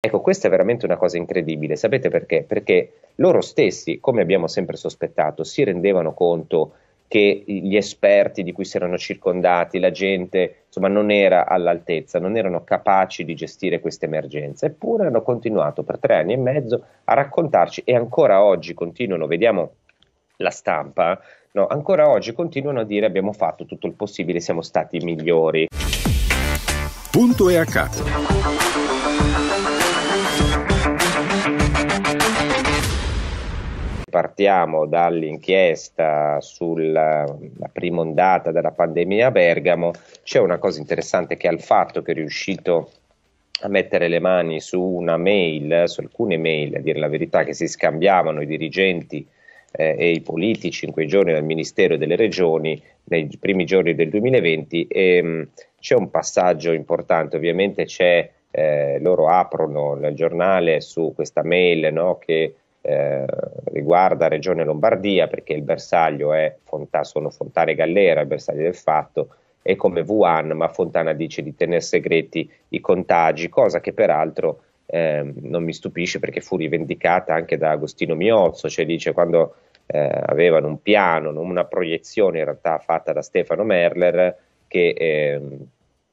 Ecco, questa è veramente una cosa incredibile, sapete perché? Perché loro stessi, come abbiamo sempre sospettato, si rendevano conto che gli esperti di cui si erano circondati, la gente, insomma, non era all'altezza, non erano capaci di gestire questa emergenza, eppure hanno continuato per tre anni e mezzo a raccontarci e ancora oggi continuano, vediamo la stampa, no, ancora oggi continuano a dire abbiamo fatto tutto il possibile, siamo stati migliori. Punto e a capo. partiamo dall'inchiesta sulla prima ondata della pandemia a Bergamo, c'è una cosa interessante che è il fatto che è riuscito a mettere le mani su una mail, eh, su alcune mail, a dire la verità, che si scambiavano i dirigenti eh, e i politici in quei giorni dal Ministero delle Regioni nei primi giorni del 2020 e mh, c'è un passaggio importante, ovviamente c'è, eh, loro aprono il giornale su questa mail no, che eh, riguarda Regione Lombardia perché il bersaglio è Fonta, sono Fontane Gallera, il bersaglio del fatto, e come Wuhan, ma Fontana dice di tenere segreti i contagi, cosa che peraltro eh, non mi stupisce perché fu rivendicata anche da Agostino Miozzo, cioè dice quando eh, avevano un piano, una proiezione in realtà fatta da Stefano Merler che eh,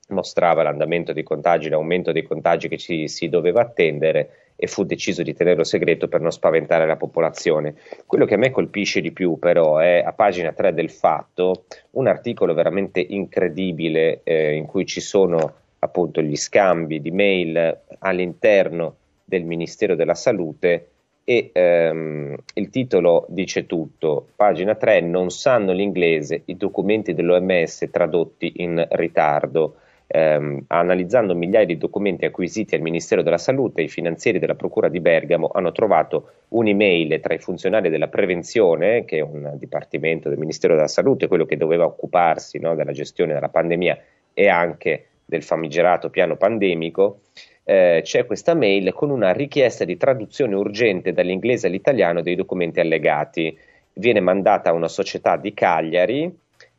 mostrava l'andamento dei contagi, l'aumento dei contagi che ci si doveva attendere e fu deciso di tenerlo segreto per non spaventare la popolazione. Quello che a me colpisce di più però è a pagina 3 del Fatto un articolo veramente incredibile eh, in cui ci sono appunto gli scambi di mail all'interno del Ministero della Salute e ehm, il titolo dice tutto, pagina 3 non sanno l'inglese, i documenti dell'OMS tradotti in ritardo ehm, analizzando migliaia di documenti acquisiti al Ministero della Salute, i finanzieri della Procura di Bergamo hanno trovato un'email tra i funzionari della prevenzione, che è un dipartimento del Ministero della Salute, quello che doveva occuparsi no, della gestione della pandemia e anche del famigerato piano pandemico, eh, c'è questa mail con una richiesta di traduzione urgente dall'inglese all'italiano dei documenti allegati. Viene mandata a una società di Cagliari.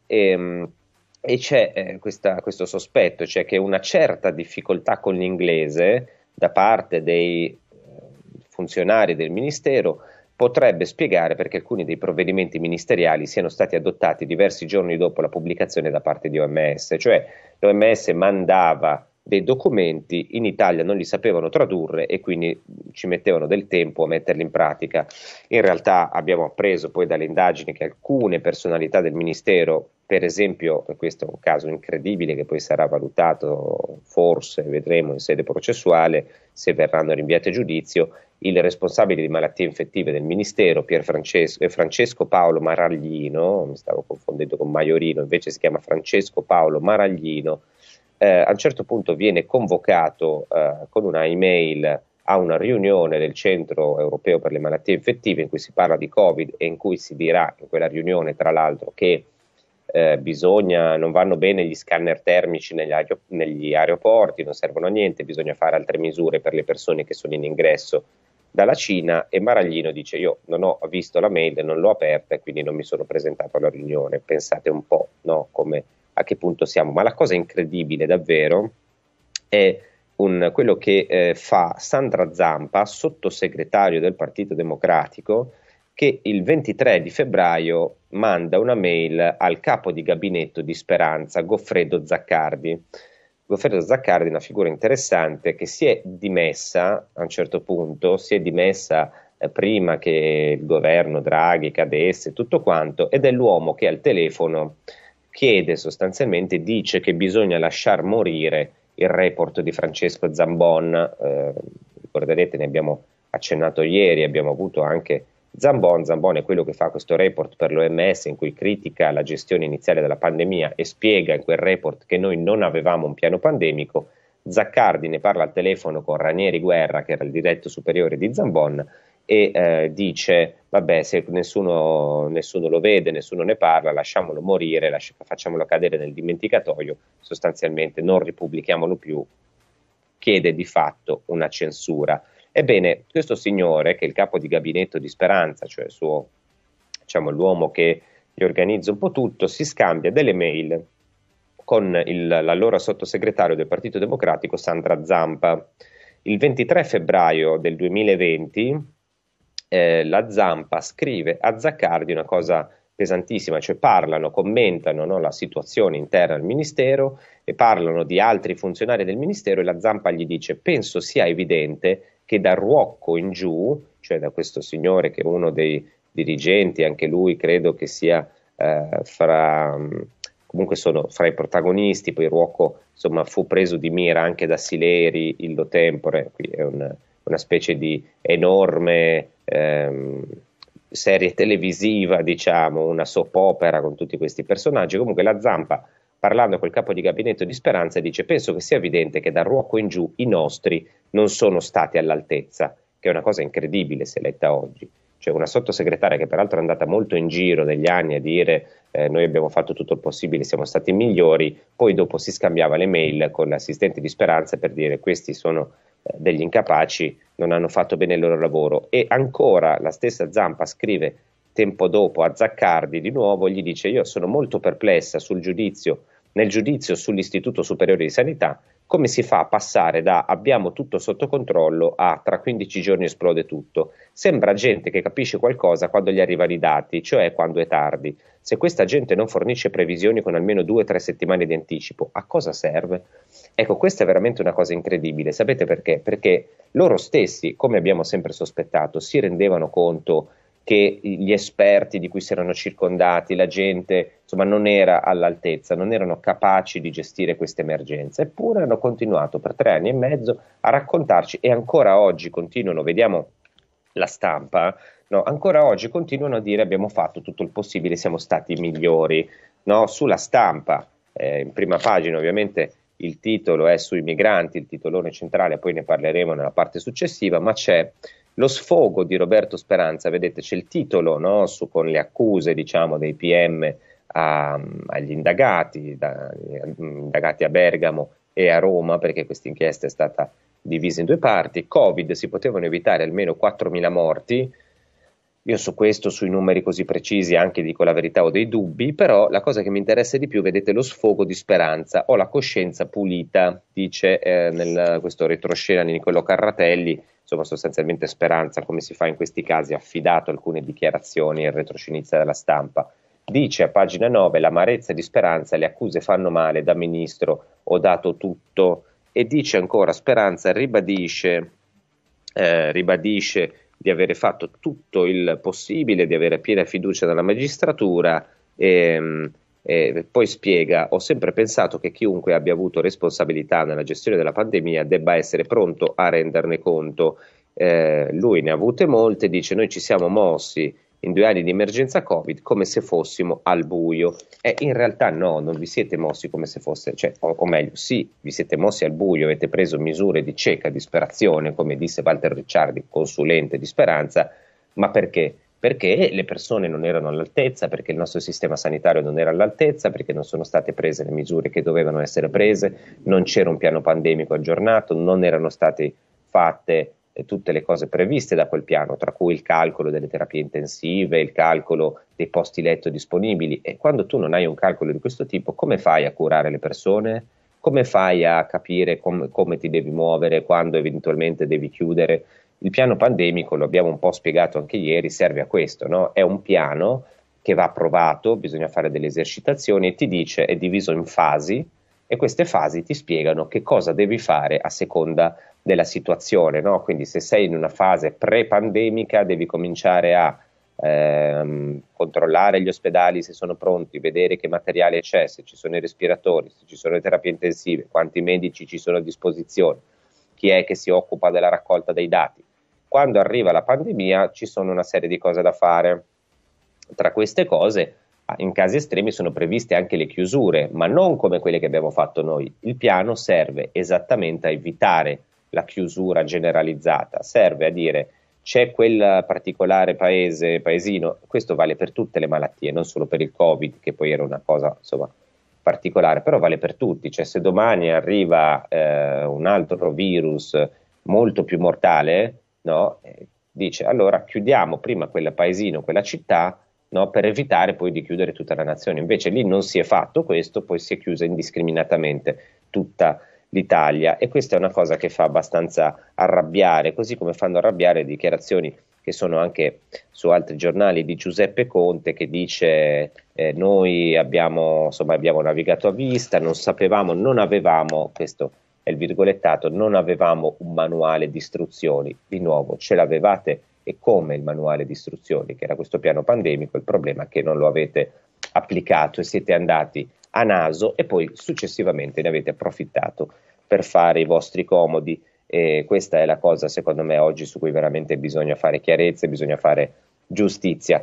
E, ehm, e c'è eh, questa, questo sospetto, cioè che una certa difficoltà con l'inglese da parte dei eh, funzionari del Ministero potrebbe spiegare perché alcuni dei provvedimenti ministeriali siano stati adottati diversi giorni dopo la pubblicazione da parte di OMS, cioè l'OMS mandava dei documenti in Italia non li sapevano tradurre e quindi ci mettevano del tempo a metterli in pratica. In realtà abbiamo appreso poi dalle indagini che alcune personalità del Ministero per esempio, questo è un caso incredibile che poi sarà valutato, forse vedremo in sede processuale, se verranno rinviati a giudizio, il responsabile di malattie infettive del Ministero, Pier Francesco, eh, Francesco Paolo Maraglino, mi stavo confondendo con Maiorino, invece si chiama Francesco Paolo Maraglino, eh, a un certo punto viene convocato eh, con una email a una riunione del Centro Europeo per le Malattie Infettive in cui si parla di Covid e in cui si dirà in quella riunione, tra l'altro, che eh, bisogna, non vanno bene gli scanner termici negli, aer- negli, aeroporti, non servono a niente, bisogna fare altre misure per le persone che sono in ingresso dalla Cina e Maraglino dice io non ho visto la mail, non l'ho aperta e quindi non mi sono presentato alla riunione, pensate un po' no, come, a che punto siamo, ma la cosa incredibile davvero è un, quello che eh, fa Sandra Zampa, sottosegretario del Partito Democratico, che il 23 di febbraio manda una mail al capo di gabinetto di Speranza, Goffredo Zaccardi. Goffredo Zaccardi è una figura interessante che si è dimessa a un certo punto, si è dimessa eh, prima che il governo Draghi cadesse, tutto quanto, ed è l'uomo che al telefono chiede sostanzialmente, dice che bisogna lasciar morire il report di Francesco Zambon, eh, ricorderete ne abbiamo accennato ieri, abbiamo avuto anche Zambon. Zambon è quello che fa questo report per l'OMS in cui critica la gestione iniziale della pandemia e spiega in quel report che noi non avevamo un piano pandemico. Zaccardi ne parla al telefono con Ranieri Guerra, che era il diretto superiore di Zambon, e eh, dice: Vabbè, se nessuno, nessuno, lo vede, nessuno ne parla, lasciamolo morire, lascia, facciamolo cadere nel dimenticatoio, sostanzialmente non ripubblichiamolo più. Chiede di fatto una censura Ebbene, questo signore, che è il capo di gabinetto di Speranza, cioè suo, diciamo, l'uomo che gli organizza un po' tutto, si scambia delle mail con il, l'allora sottosegretario del Partito Democratico Sandra Zampa. Il 23 febbraio del 2020 eh, la Zampa scrive a Zaccardi una cosa pesantissima, cioè parlano, commentano no, la situazione interna al Ministero e parlano di altri funzionari del Ministero e la Zampa gli dice penso sia evidente che da Ruocco in giù, cioè da questo signore che è uno dei dirigenti, anche lui credo che sia eh, fra mm, comunque sono fra i protagonisti, poi Ruocco insomma fu preso di mira anche da Sileri, Illo Tempore, qui è una, una specie di enorme ehm, serie televisiva, diciamo, una soap opera con tutti questi personaggi, comunque la Zampa parlando col capo di gabinetto di Speranza, dice: Penso che sia evidente che da Ruoco in giù i nostri non sono stati all'altezza, che è una cosa incredibile se letta oggi. Cioè, una sottosegretaria che peraltro è andata molto in giro negli anni a dire eh, noi abbiamo fatto tutto il possibile, siamo stati migliori, poi dopo si scambiava le mail con l'assistente di Speranza per dire questi sono eh, degli incapaci, non hanno fatto bene il loro lavoro e ancora la stessa Zampa scrive Tempo dopo a Zaccardi di nuovo gli dice io sono molto perplessa sul giudizio, nel giudizio sull'Istituto Superiore di Sanità come si fa a passare da abbiamo tutto sotto controllo a tra 15 giorni esplode tutto. Sembra gente che capisce qualcosa quando gli arrivano i dati, cioè quando è tardi. Se questa gente non fornisce previsioni con almeno 2-3 settimane di anticipo, a cosa serve? Ecco, questa è veramente una cosa incredibile. Sapete perché? Perché loro stessi, come abbiamo sempre sospettato, si rendevano conto che gli esperti di cui si erano circondati, la gente, insomma, non era all'altezza, non erano capaci di gestire questa emergenza. Eppure hanno continuato per tre anni e mezzo a raccontarci e ancora oggi continuano, vediamo la stampa, no, ancora oggi continuano a dire abbiamo fatto tutto il possibile, siamo stati migliori. No, sulla stampa, eh, in prima pagina ovviamente il titolo è sui migranti, il titolone centrale, poi ne parleremo nella parte successiva, ma c'è lo sfogo di Roberto Speranza, vedete c'è il titolo no? Su, con le accuse diciamo, dei PM a, agli indagati, da, indagati a Bergamo e a Roma, perché questa inchiesta è stata divisa in due parti. Covid si potevano evitare almeno 4.000 morti. Io su questo, sui numeri così precisi, anche dico la verità, ho dei dubbi, però la cosa che mi interessa di più, vedete lo sfogo di speranza, ho la coscienza pulita, dice eh, nel, questo retroscena di Niccolò Carratelli, insomma sostanzialmente Speranza, come si fa in questi casi, ha affidato alcune dichiarazioni al retroscinista della stampa. Dice a pagina 9 l'amarezza di Speranza, le accuse fanno male da ministro, ho dato tutto e dice ancora Speranza ribadisce, eh, ribadisce di avere fatto tutto il possibile, di avere piena fiducia dalla magistratura. E, ehm, eh, poi spiega: Ho sempre pensato che chiunque abbia avuto responsabilità nella gestione della pandemia debba essere pronto a renderne conto. Eh, lui ne ha avute molte, dice: Noi ci siamo mossi in due anni di emergenza Covid come se fossimo al buio. Eh, in realtà no, non vi siete mossi come se fosse, cioè, o, o, meglio, sì, vi siete mossi al buio, avete preso misure di cieca disperazione, come disse Walter Ricciardi, consulente di Speranza, ma perché? perché le persone non erano all'altezza, perché il nostro sistema sanitario non era all'altezza, perché non sono state prese le misure che dovevano essere prese, non c'era un piano pandemico aggiornato, non erano state fatte eh, tutte le cose previste da quel piano, tra cui il calcolo delle terapie intensive, il calcolo dei posti letto disponibili. E quando tu non hai un calcolo di questo tipo, come fai a curare le persone? Come fai a capire com- come ti devi muovere, quando eventualmente devi chiudere? Il piano pandemico, lo abbiamo un po' spiegato anche ieri, serve a questo, no? è un piano che va approvato, bisogna fare delle esercitazioni e ti dice, è diviso in fasi e queste fasi ti spiegano che cosa devi fare a seconda della situazione, no? quindi se sei in una fase pre-pandemica devi cominciare a Ehm, controllare gli ospedali se sono pronti, vedere che materiale c'è, se ci sono i respiratori, se ci sono le terapie intensive, quanti medici ci sono a disposizione, chi è che si occupa della raccolta dei dati. Quando arriva la pandemia ci sono una serie di cose da fare. Tra queste cose, ah, in casi estremi sono previste anche le chiusure, ma non come quelle che abbiamo fatto noi. Il piano serve esattamente a evitare la chiusura generalizzata, serve a dire c'è quel particolare paese, paesino, questo vale per tutte le malattie, non solo per il Covid, che poi era una cosa, insomma, particolare, però vale per tutti, cioè se domani arriva eh, un altro virus molto più mortale, no? Eh, dice allora chiudiamo prima quel paesino, quella città, no? per evitare poi di chiudere tutta la nazione. Invece lì non si è fatto questo, poi si è chiusa indiscriminatamente tutta l'Italia e questa è una cosa che fa abbastanza arrabbiare, così come fanno arrabbiare dichiarazioni che sono anche su altri giornali di Giuseppe Conte che dice eh, noi abbiamo, insomma, abbiamo navigato a vista, non sapevamo, non avevamo, questo è il virgolettato, non avevamo un manuale di istruzioni, di nuovo ce l'avevate e come il manuale di istruzioni, che era questo piano pandemico, il problema è che non lo avete applicato e siete andati a naso e poi successivamente ne avete approfittato per fare i vostri comodi. E questa è la cosa, secondo me, oggi su cui veramente bisogna fare chiarezza e bisogna fare giustizia.